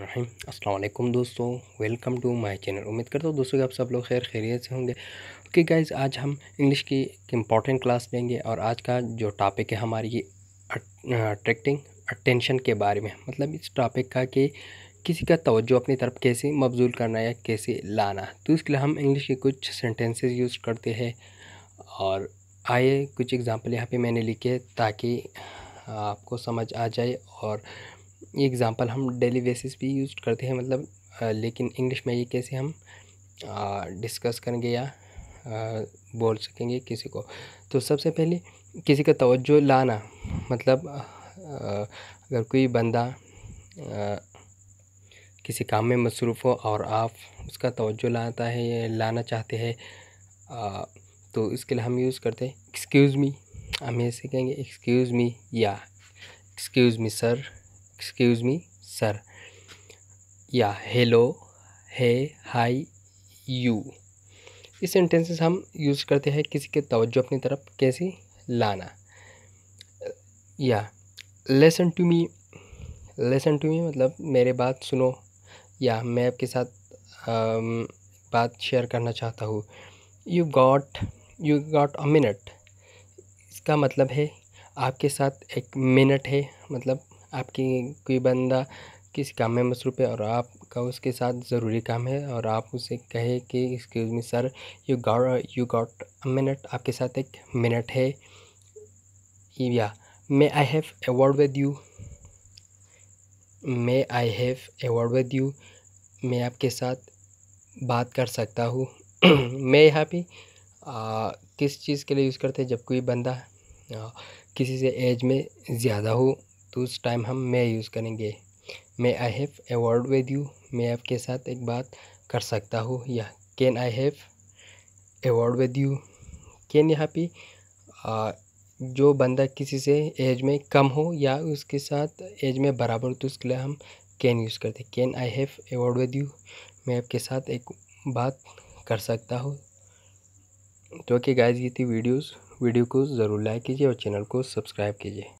रहीम दोस्तों welcome to my channel उम्मीद करता हूँ दोस्तों कि आप सब लोग खैर खैरियत से होंगे ओके गाइज़ आज हम इंग्लिश की एक इम्पॉर्टेंट क्लास लेंगे और आज का जो टॉपिक है हमारी ये अट्रैक्टिंग अटेंशन के बारे में मतलब इस टॉपिक का कि किसी का तवज्जो अपनी तरफ कैसे मबजूल करना या कैसे लाना तो इसके लिए हम इंग्लिश के कुछ सेंटेंसेस यूज़ करते हैं और आए कुछ एग्ज़ाम्पल यहाँ पे मैंने लिखे ताकि आपको समझ आ जाए और ये एग्ज़ाम्पल हम डेली बेसिस पे यूज करते हैं मतलब लेकिन इंग्लिश में ये कैसे हम डिस्कस करेंगे या बोल सकेंगे किसी को तो सबसे पहले किसी का तवज्जो लाना मतलब अगर कोई बंदा किसी काम में मसरूफ़ हो और आप उसका तवज्जो लाता है लाना चाहते हैं तो इसके लिए हम यूज़ करते हैं एक्सक्यूज़ मी हम ऐसे कहेंगे एक्सक्यूज़ मी या excuse me sir excuse me sir या हेलो हे हाई यू इस सेंटेंसेस हम यूज़ करते हैं किसी के तवज्जो अपनी तरफ कैसे लाना या listen to me listen to me मतलब मेरे बात सुनो या मैं आपके साथ आम, um, बात शेयर करना चाहता हूँ you got you got a minute इसका मतलब है आपके साथ एक मिनट है मतलब आपकी कोई बंदा किसी काम में मसरूफ़ है और आपका उसके साथ ज़रूरी काम है और आप उसे कहे कि excuse me sir you got you got a minute आपके साथ एक मिनट है या may I have a word with you may I have a word with you मैं आपके साथ बात कर सकता हूँ मैं यहाँ पे किस चीज़ के लिए यूज़ करते हैं जब कोई बंदा आ, किसी से एज में ज़्यादा हो तो उस टाइम हम मे यूज़ करेंगे may I have a word with you मैं आपके साथ एक बात कर सकता हूँ या can I have a word with you can यहाँ पे जो बंदा किसी से एज में कम हो या उसके साथ एज में बराबर तो उसके लिए हम कैन यूज़ करते हैं can I have a word with you मैं आपके साथ एक बात कर सकता हूँ तो ओके गाइस ये थी वीडियोस वीडियो को ज़रूर लाइक कीजिए और चैनल को सब्सक्राइब कीजिए